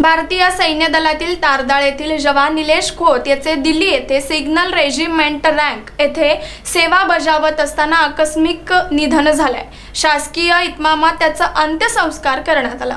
भारतीय सैन्य दलातील तारदाळ येथील जवान निलेश खोत याचे दिल्ली येथे सिग्नल रेजिमेंट रँक येथे सेवा बजावत असताना आकस्मिक निधन झालंय शासकीय इतमामात त्याचा अंत्यसंस्कार करण्यात आला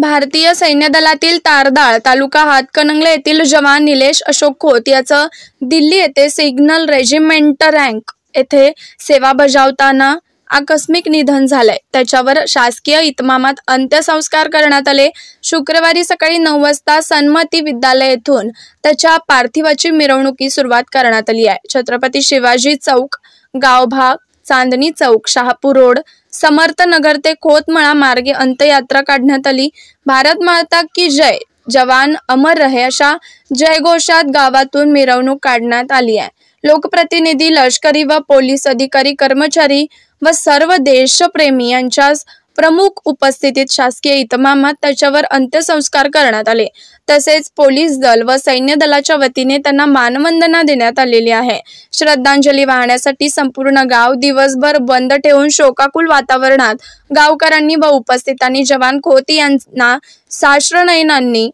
भारतीय सैन्य दलातील तारदाळ तालुका हातकणंगले येथील जवान निलेश अशोक खोत याचं दिल्ली येथे सिग्नल रेजिमेंट रँक येथे सेवा बजावताना आकस्मिक निधन झालंय त्याच्यावर शासकीय इतमामात अंत्यसंस्कार करण्यात आले शुक्रवारी सकाळी नऊ वाजता सन्मती विद्यालय येथून त्याच्या पार्थिवाची मिरवणुकी सुरुवात करण्यात आली आहे छत्रपती शिवाजी चौक गावभाग चांदणी चौक शहापूर रोड समर्थ नगर ते खोतमळा मार्गे अंत्ययात्रा काढण्यात आली भारत माता की जय जवान अमर रहे अशा जयघोषात गावातून मिरवणूक काढण्यात आली आहे लोकप्रतिनिधी लष्करी व पोलीस अधिकारी कर्मचारी व सर्व देशप्रेमी यांच्या प्रमुख उपस्थितीत शासकीय इतमामात त्याच्यावर अंत्यसंस्कार करण्यात आले तसेच पोलीस दल व सैन्य दलाच्या वतीने त्यांना मानवंदना देण्यात आलेली आहे श्रद्धांजली वाहण्यासाठी संपूर्ण गाव दिवसभर बंद ठेवून शोकाकुल वातावरणात गावकऱ्यांनी व उपस्थितांनी जवान खोती यांना साश्रनयनांनी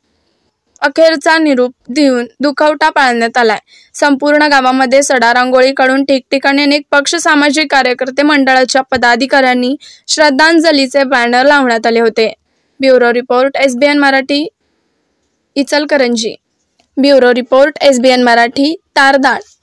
अखेरचा निरूप देऊन दुखवटा पाळण्यात आलाय संपूर्ण गावामध्ये सडा रांगोळी काढून ठिकठिकाणी अनेक पक्ष सामाजिक कार्यकर्ते मंडळाच्या पदाधिकाऱ्यांनी श्रद्धांजलीचे बॅनर लावण्यात आले होते bureau report SBN Marathi Ichalkaranji bureau report SBN Marathi Tardal